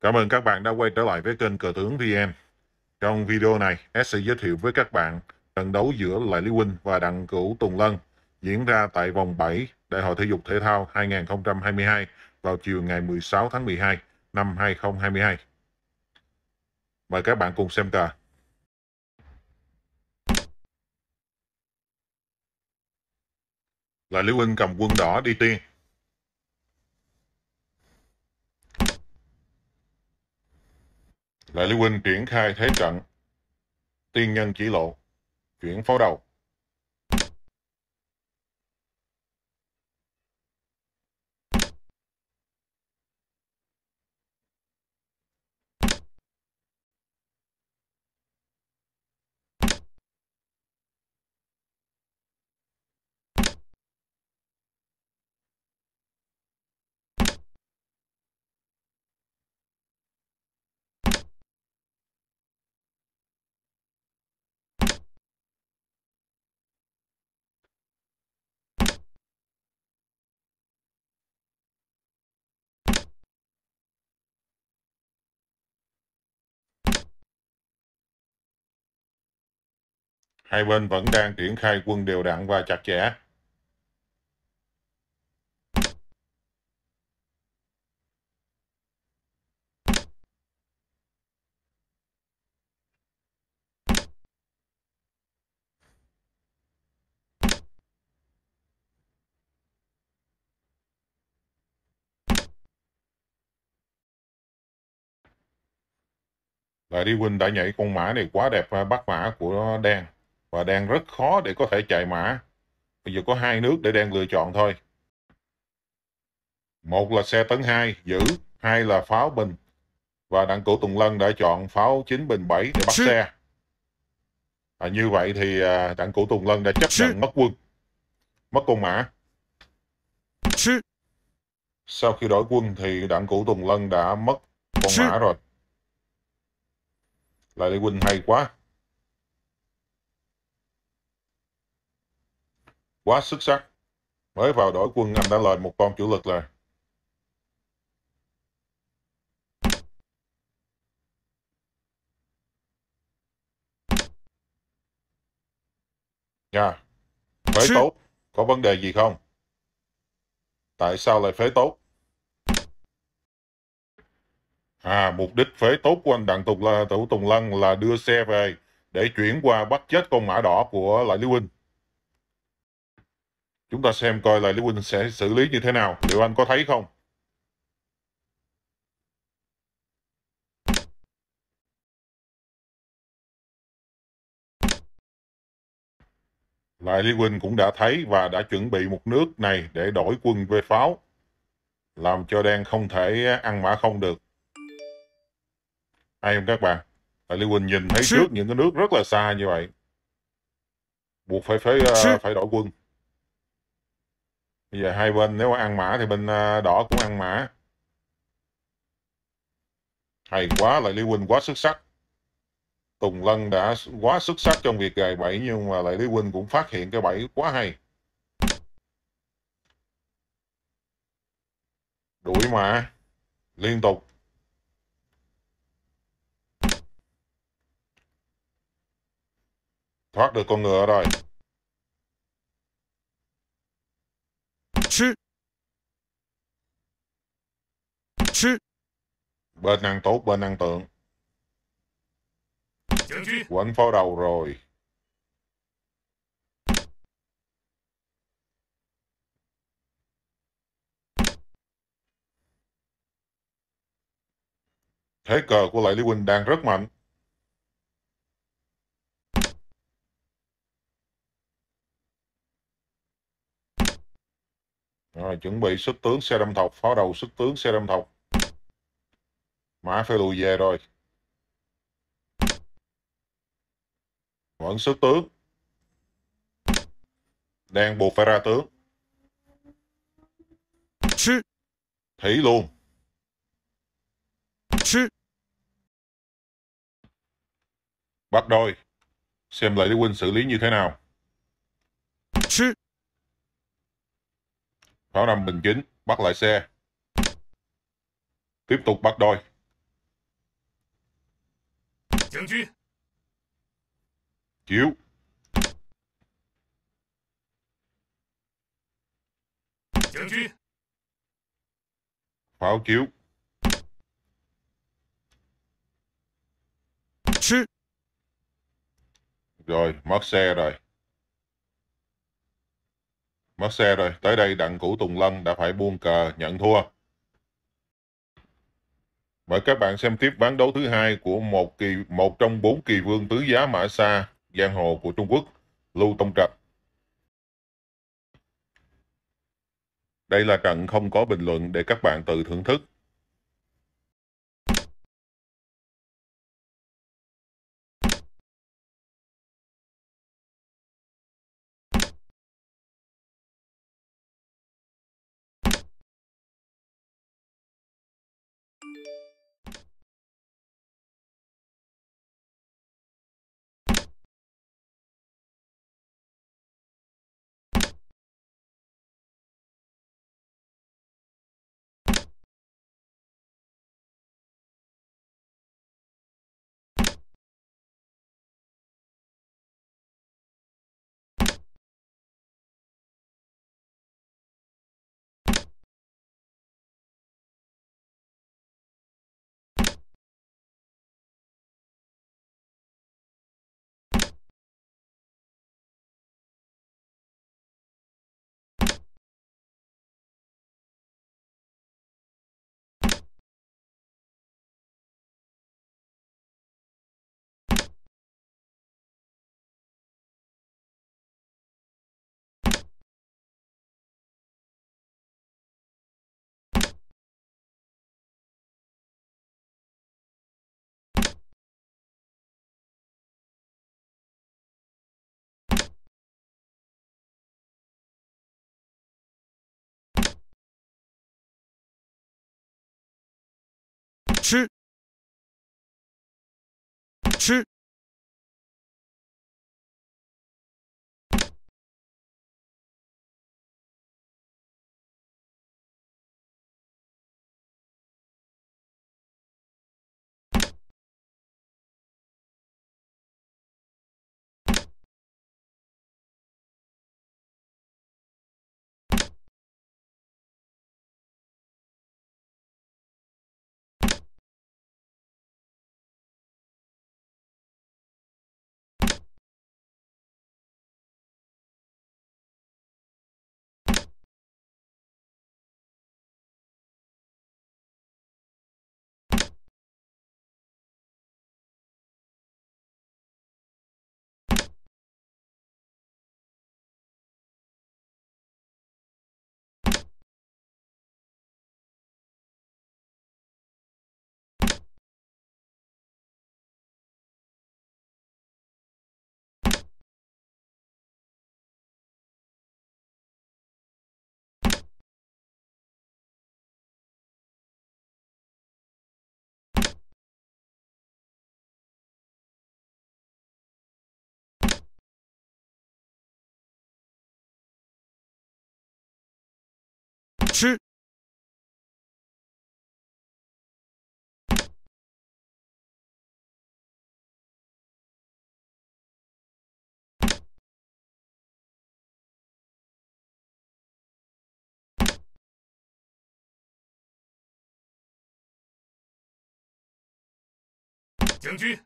Cảm ơn các bạn đã quay trở lại với kênh Cờ Tướng VN. Trong video này, S sẽ giới thiệu với các bạn trận đấu giữa Lại Lý Huynh và Đặng Cửu Tùng Lân diễn ra tại vòng 7 Đại hội Thể dục Thể thao 2022 vào chiều ngày 16 tháng 12 năm 2022. Mời các bạn cùng xem cờ. Lại Lý Huynh cầm quân đỏ đi tiên. Lại Lý Huynh triển khai thế trận. Tiên nhân chỉ lộ, chuyển pháo đầu. Hai bên vẫn đang triển khai quân đều đặn và chặt chẽ. Đại Đi Huynh đã nhảy con mã này quá đẹp và bắt mã của đen và đang rất khó để có thể chạy mã. Bây giờ có hai nước để đang lựa chọn thôi. Một là xe tấn 2 giữ, hai là pháo bình. Và đặng cụ Tùng Lân đã chọn pháo 9 bình 7 để bắt xe. À, như vậy thì à, đặng cụ Tùng Lân đã chấp nhận mất quân, mất con mã. Sau khi đổi quân thì đặng cụ Tùng Lân đã mất con mã rồi. Lại đi quân hay quá. quá xuất sắc. Mới vào đội quân anh đã lời một con chủ lực rồi. Nha, phế tốt, có vấn đề gì không? Tại sao lại phế tốt? À, mục đích phế tốt của anh Đặng Tùng là Tủ Tùng Lân là đưa xe về để chuyển qua bắt chết con mã đỏ của lại lưu Huynh. Chúng ta xem coi là Lý Quỳnh sẽ xử lý như thế nào. Liệu anh có thấy không? Lại Lý Quỳnh cũng đã thấy và đã chuẩn bị một nước này để đổi quân về pháo. Làm cho đen không thể ăn mã không được. Ai không các bạn? Lại Lý Quỳnh nhìn thấy trước những cái nước rất là xa như vậy. Buộc phải phải ờ, phải đổi quân bây giờ hai bên nếu ăn mã thì bên ờ, đỏ cũng ăn mã hay quá lại Lý Huynh quá xuất sắc Tùng Lân đã quá xuất sắc trong việc gài bẫy nhưng mà lại Lý Huynh cũng phát hiện cái bẫy quá hay đuổi mã liên tục thoát được con ngựa rồi 吃。Bên ăn tốt bên ăn tượng. Quẩn pháo đầu rồi. Thế cờ của Lại Lý Huynh đang rất mạnh. Rồi, chuẩn bị sức tướng xe đâm thọc, pháo đầu sức tướng xe đâm thọc mã phải lùi về rồi vẫn sức tướng đang buộc phải ra tướng Chứ. thủy luôn Chứ. bắt đôi xem lại lý huynh xử lý như thế nào Chứ. pháo năm bình chính bắt lại xe tiếp tục bắt đôi 将军。屌！将军。爆屌！Chứ. Rồi, mất xe rồi. Mất xe rồi, tới đây đặng Củ Tùng Lâm đã phải buông cờ nhận thua. Mời các bạn xem tiếp ván đấu thứ hai của một kỳ một trong bốn kỳ vương tứ giá Mã xa giang hồ của Trung Quốc, Lưu Tông Trạch. Đây là trận không có bình luận để các bạn tự thưởng thức. 吃，吃。将军。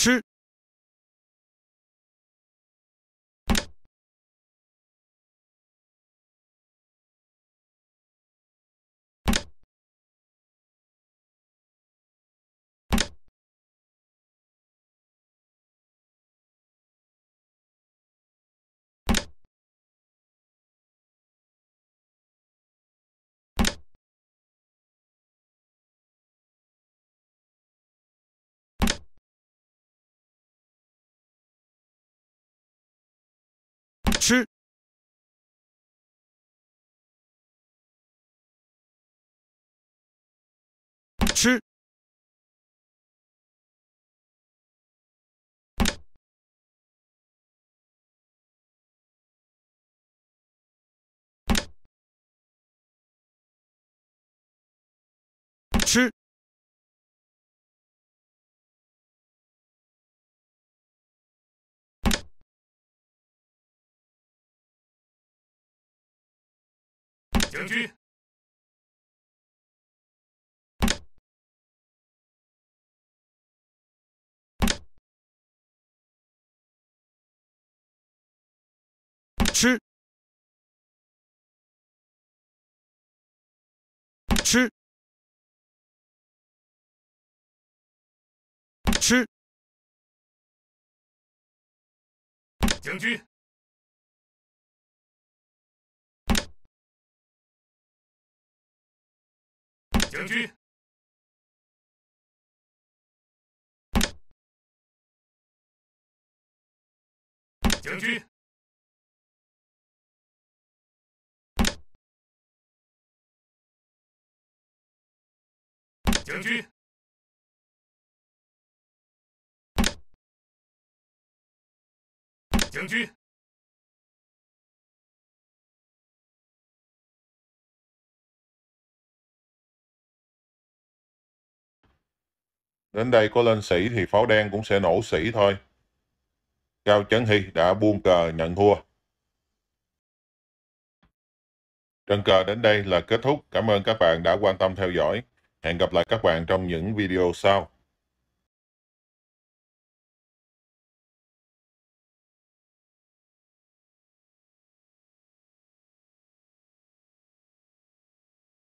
吃。将军，吃，吃，吃，将军。将军，将军，将军，将军。Đến đây có lên sĩ thì pháo đen cũng sẽ nổ sĩ thôi. Cao Trấn Hy đã buông cờ nhận thua. Trận cờ đến đây là kết thúc. Cảm ơn các bạn đã quan tâm theo dõi. Hẹn gặp lại các bạn trong những video sau.